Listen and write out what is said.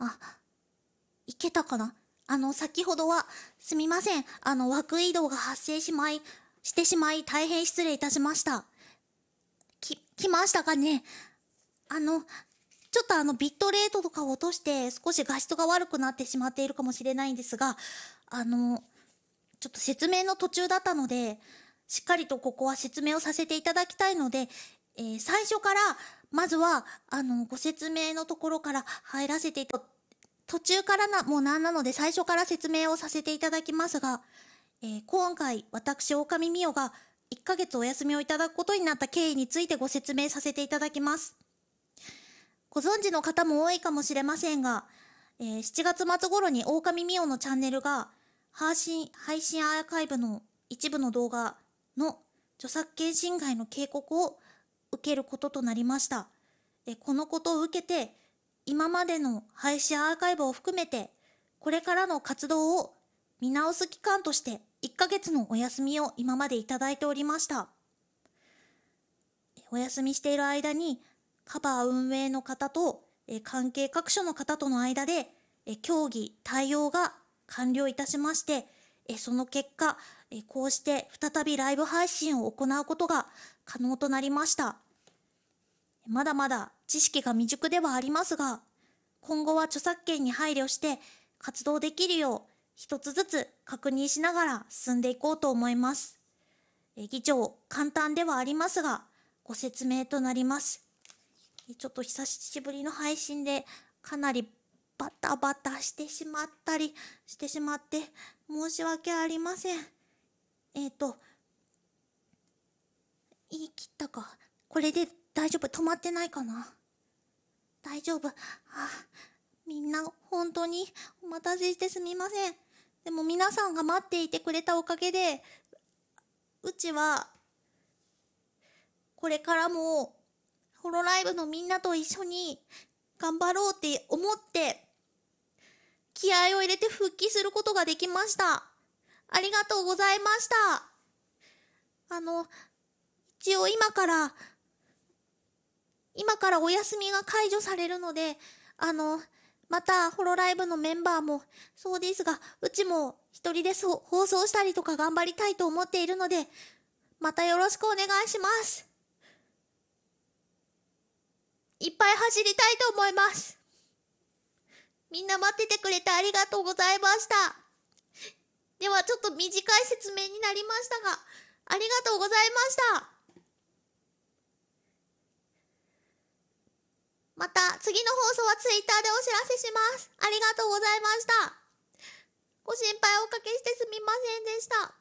あ、いけたかなあの、先ほどは、すみません。あの、枠移動が発生しまい、してしまい、大変失礼いたしました。き、来ましたかねあの、ちょっとあの、ビットレートとかを落として、少し画質が悪くなってしまっているかもしれないんですが、あの、ちょっと説明の途中だったので、しっかりとここは説明をさせていただきたいので、えー、最初から、まずは、あの、ご説明のところから入らせていた、途中からな、もう何なので最初から説明をさせていただきますが、えー、今回、私、狼みおが1ヶ月お休みをいただくことになった経緯についてご説明させていただきます。ご存知の方も多いかもしれませんが、えー、7月末頃に狼みおのチャンネルが、配信、配信アーカイブの一部の動画の著作権侵害の警告を受けることとなりました。でこのことを受けて、今までの廃止アーカイブを含めて、これからの活動を見直す期間として1ヶ月のお休みを今までいただいておりました。お休みしている間に、カバー運営の方と関係各所の方との間で、協議、対応が完了いたしまして、えその結果えこうして再びライブ配信を行うことが可能となりましたまだまだ知識が未熟ではありますが今後は著作権に配慮して活動できるよう一つずつ確認しながら進んでいこうと思いますえ議長簡単ではありますがご説明となりますちょっと久しぶりの配信でかなりバタバタしてしまったりしてしまって申し訳ありません。えっ、ー、と、言い切ったか。これで大丈夫止まってないかな大丈夫。あ、みんな本当にお待たせしてすみません。でも皆さんが待っていてくれたおかげで、うちは、これからも、ホロライブのみんなと一緒に頑張ろうって思って、気合を入れて復帰することができました。ありがとうございました。あの、一応今から、今からお休みが解除されるので、あの、また、ホロライブのメンバーも、そうですが、うちも一人で放送したりとか頑張りたいと思っているので、またよろしくお願いします。いっぱい走りたいと思います。みんな待っててくれてありがとうございました。ではちょっと短い説明になりましたが、ありがとうございました。また次の放送はツイッターでお知らせします。ありがとうございました。ご心配おかけしてすみませんでした。